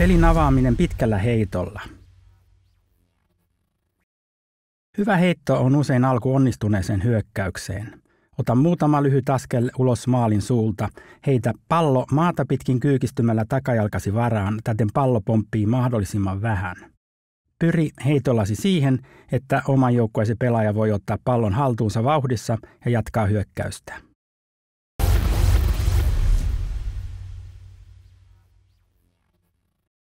Pelin avaaminen pitkällä heitolla. Hyvä heitto on usein alku onnistuneeseen hyökkäykseen. Ota muutama lyhyt askel ulos maalin suulta, heitä pallo maata pitkin kyykistymällä takajalkasi varaan, täten pallo pomppii mahdollisimman vähän. Pyri heitollasi siihen, että oman joukkueesi pelaaja voi ottaa pallon haltuunsa vauhdissa ja jatkaa hyökkäystä.